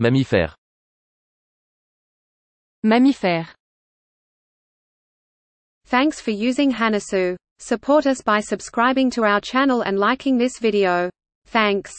Mammifère. Mammifère. Thanks for using Hanasu. Support us by subscribing to our channel and liking this video. Thanks.